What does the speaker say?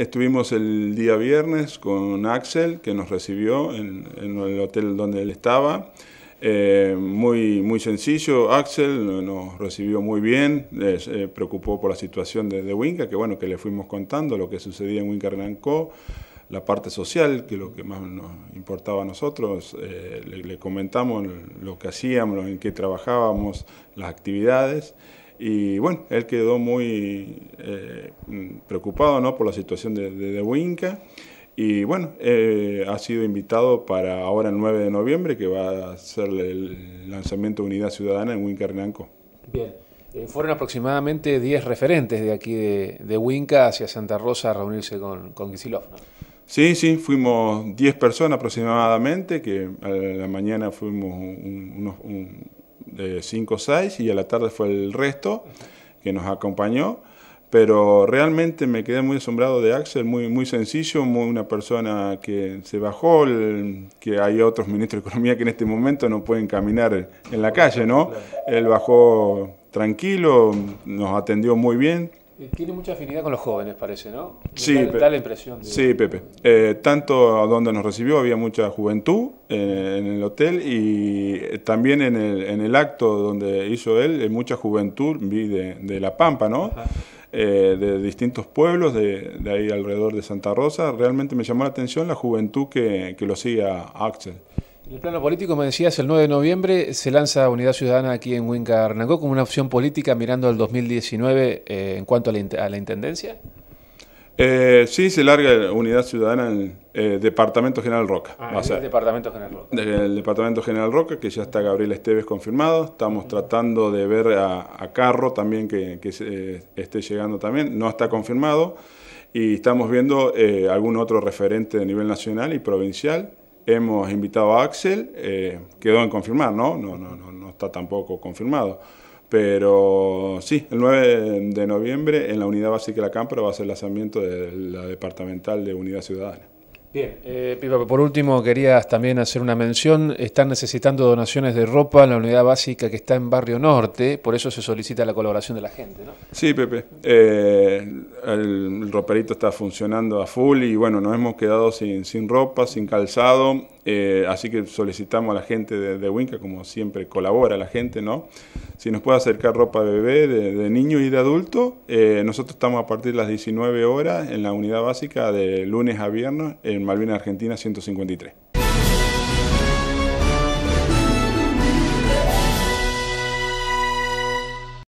Estuvimos el día viernes con Axel, que nos recibió en, el hotel donde él estaba. Eh, muy, muy sencillo, Axel nos recibió muy bien, se eh, preocupó por la situación de, Winca, que bueno, que le fuimos contando lo que sucedía en Winca Renancó, la parte social, que es lo que más nos importaba a nosotros, eh, le comentamos lo que hacíamos, en qué trabajábamos, las actividades. Y bueno, él quedó muy eh, mm, preocupado ¿no? por la situación de, de, Y bueno, eh, ha sido invitado para ahora el 9 de noviembre, que va a ser el lanzamiento de Unidad Ciudadana en Huinca rinanco Bien, eh, fueron aproximadamente 10 referentes de aquí de, de, hacia Santa Rosa a reunirse con, con Sí, sí, fuimos 10 personas aproximadamente, que a la mañana fuimos unos, un, 5 o 6 y a la tarde fue el resto que nos acompañó. Pero realmente me quedé muy asombrado de Axel, muy, muy sencillo, muy una persona que se bajó, que hay otros ministros de Economía que en este momento no pueden caminar en la calle, ¿no? Él bajó tranquilo, nos atendió muy bien tiene mucha afinidad con los jóvenes, parece, ¿no? Sí, da, la impresión. Sí, Pepe. Eh, tanto donde nos recibió había mucha juventud en el hotel y eh, también en el, acto donde hizo él, eh, mucha juventud, vi de, La Pampa, ¿no? Eh, de distintos pueblos de, ahí alrededor de Santa Rosa. Realmente me llamó la atención la juventud que, que lo sigue a Axel. En el plano político, me decías, el 9 de noviembre se lanza Unidad Ciudadana aquí en Huinca como una opción política mirando al 2019 eh, en cuanto a la, Intendencia. Eh, sí, se larga Unidad Ciudadana en el eh, Departamento General Roca. Ah, El Departamento General Roca. el Departamento General Roca, que ya está Gabriel Esteves confirmado. Estamos tratando de ver a, Carro también que, eh, esté llegando también. No está confirmado. Y estamos viendo algún otro referente a nivel nacional y provincial Hemos invitado a Axel, eh, quedó en confirmar, ¿no? No, ¿no? no, está tampoco confirmado. Pero sí, el 9 de noviembre en la unidad básica de la Cámara va a ser el lanzamiento de la departamental de Unidad Ciudadana. Bien, eh, por último querías también hacer una mención. Están necesitando donaciones de ropa en la unidad básica que está en Barrio Norte, por eso se solicita la colaboración de la gente, ¿no? Sí, Pepe. Eh, el, roperito está funcionando a full y bueno, nos hemos quedado sin, sin ropa, sin calzado, eh, así que solicitamos a la gente de, de Winca, como siempre colabora la gente, ¿no? si nos puede acercar ropa de bebé, de, niño y de adulto. Eh, nosotros estamos a partir de las 19 horas en la unidad básica de lunes a viernes en Malvinas Argentina 153.